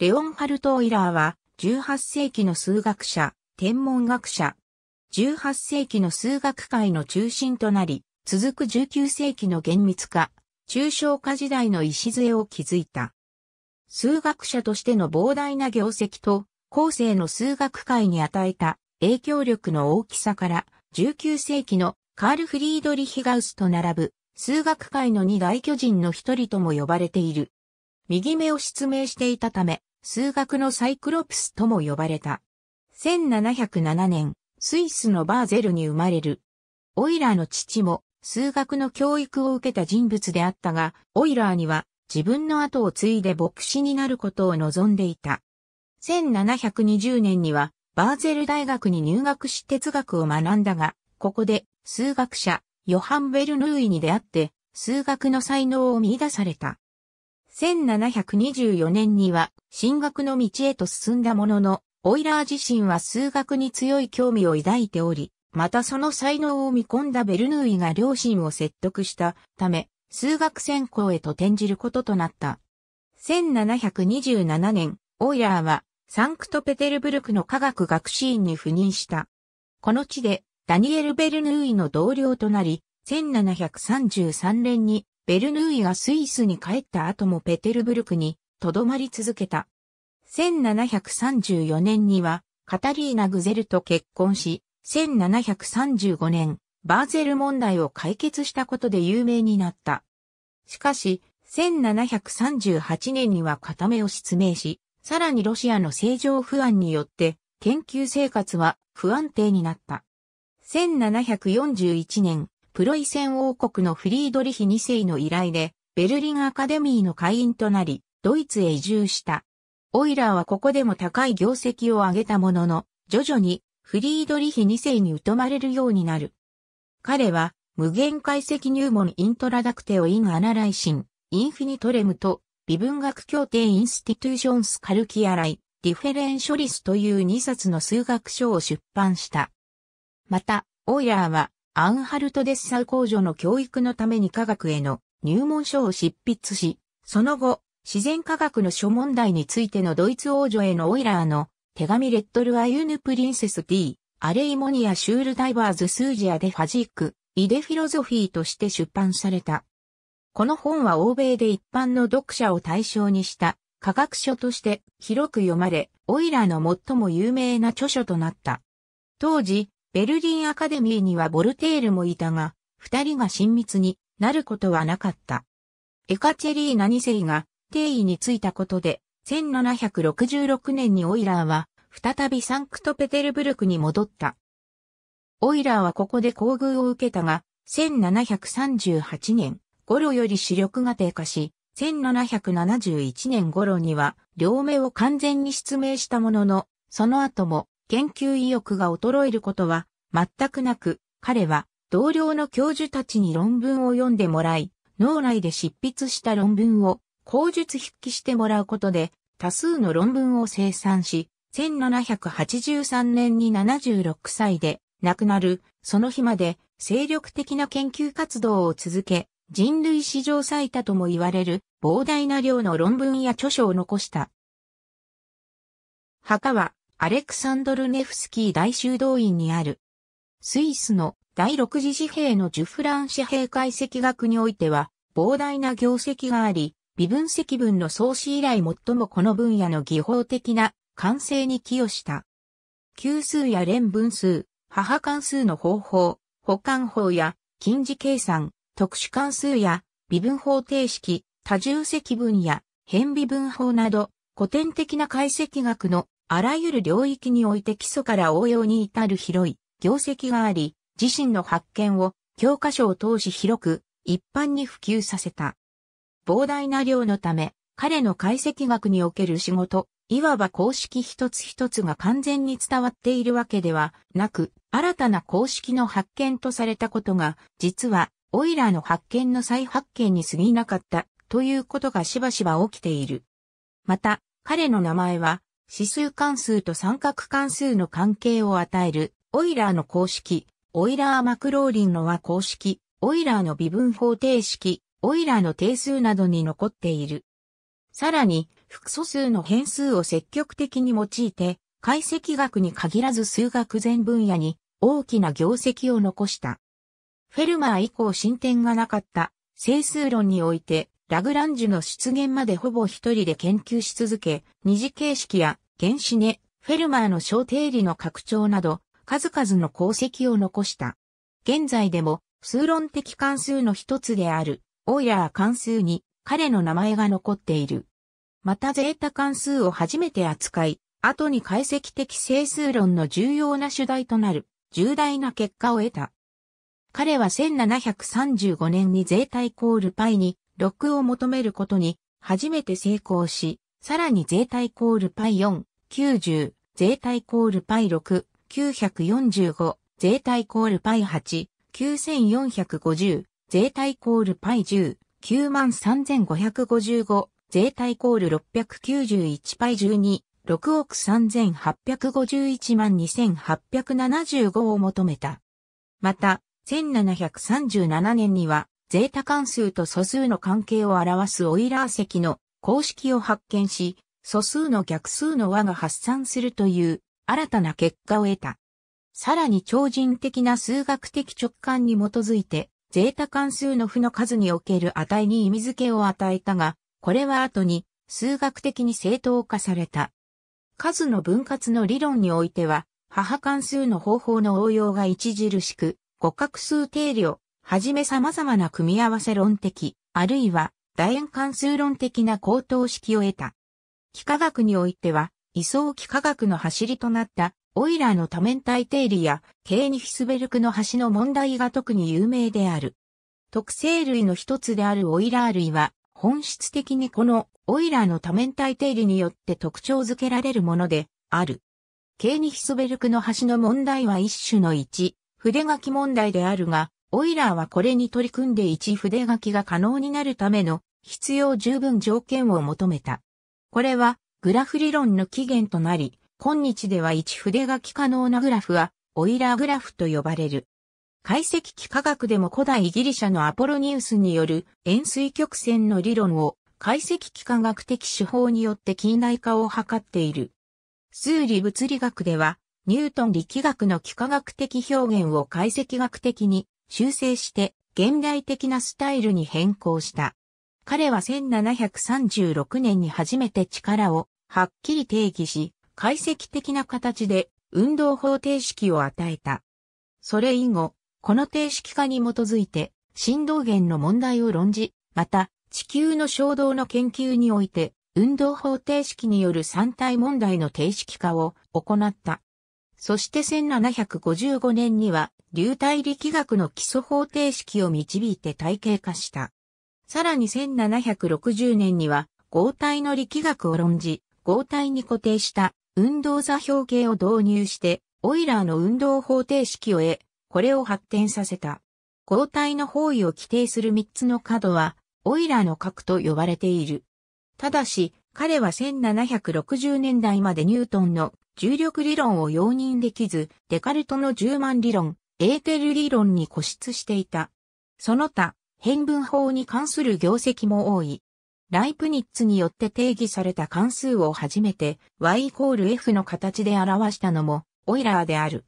レオンハルト・オイラーは、18世紀の数学者、天文学者。18世紀の数学界の中心となり、続く19世紀の厳密化、抽象化時代の礎を築いた。数学者としての膨大な業績と、後世の数学界に与えた影響力の大きさから、19世紀のカール・フリードリヒ・ガウスと並ぶ、数学界の二大巨人の一人とも呼ばれている。右目を失明していたため、数学のサイクロプスとも呼ばれた。1707年、スイスのバーゼルに生まれる。オイラーの父も数学の教育を受けた人物であったが、オイラーには自分の後を継いで牧師になることを望んでいた。1720年にはバーゼル大学に入学し哲学を学んだが、ここで数学者ヨハン・ベルヌーイに出会って数学の才能を見出された。1724年には進学の道へと進んだものの、オイラー自身は数学に強い興味を抱いており、またその才能を見込んだベルヌーイが両親を説得したため、数学専攻へと転じることとなった。1727年、オイラーはサンクトペテルブルクの科学学士院に赴任した。この地でダニエル・ベルヌーイの同僚となり、1733年にベルヌーイがスイスに帰った後もペテルブルクに留まり続けた。1734年にはカタリーナ・グゼルと結婚し、1735年、バーゼル問題を解決したことで有名になった。しかし、1738年には片目を失明し、さらにロシアの政情不安によって研究生活は不安定になった。1741年、プロイセン王国のフリードリヒ2世の依頼で、ベルリンアカデミーの会員となり、ドイツへ移住した。オイラーはここでも高い業績を上げたものの、徐々にフリードリヒ2世に疎まれるようになる。彼は、無限解析入門イントラダクテオインアナライシン、インフィニトレムと、微分学協定インスティテューションスカルキアライ、ディフェレンショリスという2冊の数学書を出版した。また、オイラーは、アンハルト・デッサウ工女の教育のために科学への入門書を執筆し、その後、自然科学の諸問題についてのドイツ王女へのオイラーの手紙レッドル・アユヌ・プリンセス・ディー、アレイモニア・シュール・ダイバーズ・スージア・デ・ファジック、イデ・フィロゾフィーとして出版された。この本は欧米で一般の読者を対象にした科学書として広く読まれ、オイラーの最も有名な著書となった。当時、ベルリンアカデミーにはボルテールもいたが、二人が親密になることはなかった。エカチェリーナ2世が定位についたことで、1766年にオイラーは再びサンクトペテルブルクに戻った。オイラーはここで厚遇を受けたが、1738年頃より視力が低下し、1771年頃には両目を完全に失明したものの、その後も研究意欲が衰えることは全くなく、彼は同僚の教授たちに論文を読んでもらい、脳内で執筆した論文を口述筆記してもらうことで多数の論文を生産し、1783年に76歳で亡くなる、その日まで精力的な研究活動を続け、人類史上最多とも言われる膨大な量の論文や著書を残した。墓はアレクサンドルネフスキー大修道院にある。スイスの第6次紙幣のジュフラン紙幣解析学においては、膨大な業績があり、微分積分の創始以来最もこの分野の技法的な完成に寄与した。級数や連分数、母関数の方法、保管法や近似計算、特殊関数や微分方程式、多重積分や変微分法など古典的な解析学のあらゆる領域において基礎から応用に至る広い業績があり、自身の発見を教科書を通し広く一般に普及させた。膨大な量のため、彼の解析学における仕事、いわば公式一つ一つが完全に伝わっているわけではなく、新たな公式の発見とされたことが、実は、オイラーの発見の再発見に過ぎなかった、ということがしばしば起きている。また、彼の名前は、指数関数と三角関数の関係を与える、オイラーの公式、オイラーマクローリンの和公式、オイラーの微分方程式、オイラーの定数などに残っている。さらに、複素数の変数を積極的に用いて、解析学に限らず数学全分野に大きな業績を残した。フェルマー以降進展がなかった整数論においてラグランジュの出現までほぼ一人で研究し続け、二次形式や原子ね、フェルマーの小定理の拡張など、数々の功績を残した。現在でも、数論的関数の一つである、オイラー関数に、彼の名前が残っている。またゼータ関数を初めて扱い、後に解析的整数論の重要な主題となる、重大な結果を得た。彼は1735年にゼータイコールパイにロを求めることに初めて成功し、さらに税対コールパイ4、90、税対コールパイ6、945、税対コールパイ8、9450、税対コールパイ10、93555、税対コール691パイ12、6億3851万2875を求めた。また、1737年には、ゼータ関数と素数の関係を表すオイラー積の公式を発見し、素数の逆数の和が発散するという新たな結果を得た。さらに超人的な数学的直感に基づいて、ゼータ関数の負の数における値に意味付けを与えたが、これは後に数学的に正当化された。数の分割の理論においては、母関数の方法の応用が著しく、互角数定量、はじめ様々な組み合わせ論的、あるいは楕円関数論的な高等式を得た。幾何学においては、位相幾何学の走りとなったオイラーの多面体定理や、ケーニヒスベルクの端の問題が特に有名である。特性類の一つであるオイラー類は、本質的にこのオイラーの多面体定理によって特徴づけられるものである。ケーニヒスベルクの端の問題は一種の一、筆書き問題であるが、オイラーはこれに取り組んで一筆書きが可能になるための必要十分条件を求めた。これはグラフ理論の起源となり、今日では一筆書き可能なグラフはオイラーグラフと呼ばれる。解析幾何学でも古代ギリシャのアポロニウスによる円錐曲線の理論を解析幾何学的手法によって近代化を図っている。数理物理学ではニュートン力学の幾何学的表現を解析学的に修正して現代的なスタイルに変更した。彼は1736年に初めて力をはっきり定義し、解析的な形で運動方程式を与えた。それ以後、この定式化に基づいて振動源の問題を論じ、また地球の衝動の研究において運動方程式による三体問題の定式化を行った。そして1755年には流体力学の基礎方程式を導いて体系化した。さらに1760年には合体の力学を論じ、合体に固定した運動座標系を導入して、オイラーの運動方程式を得、これを発展させた。合体の方位を規定する3つの角は、オイラーの角と呼ばれている。ただし、彼は1760年代までニュートンの重力理論を容認できず、デカルトの10万理論、エーテル理論に固執していた。その他、変分法に関する業績も多い。ライプニッツによって定義された関数を初めて y イコール f の形で表したのもオイラーである。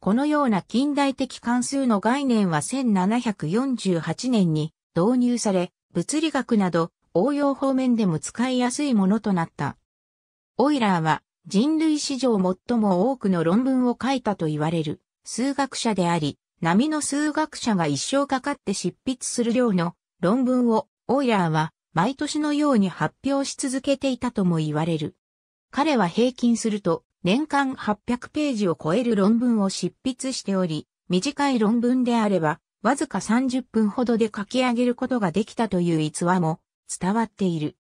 このような近代的関数の概念は1748年に導入され、物理学など応用方面でも使いやすいものとなった。オイラーは人類史上最も多くの論文を書いたと言われる数学者であり、波の数学者が一生かかって執筆する量の論文をオイラーは毎年のように発表し続けていたとも言われる。彼は平均すると年間800ページを超える論文を執筆しており、短い論文であればわずか30分ほどで書き上げることができたという逸話も伝わっている。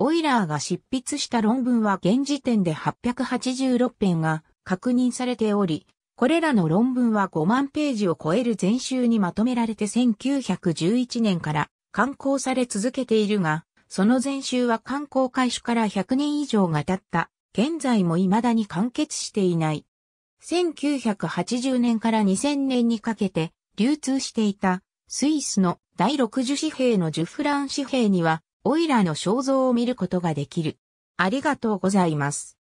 オイラーが執筆した論文は現時点で886編が確認されており、これらの論文は5万ページを超える全集にまとめられて1911年から刊行され続けているが、その全集は刊行開始から100年以上が経った、現在も未だに完結していない。1980年から2000年にかけて流通していたスイスの第60紙幣のジュフラン紙幣にはオイラの肖像を見ることができる。ありがとうございます。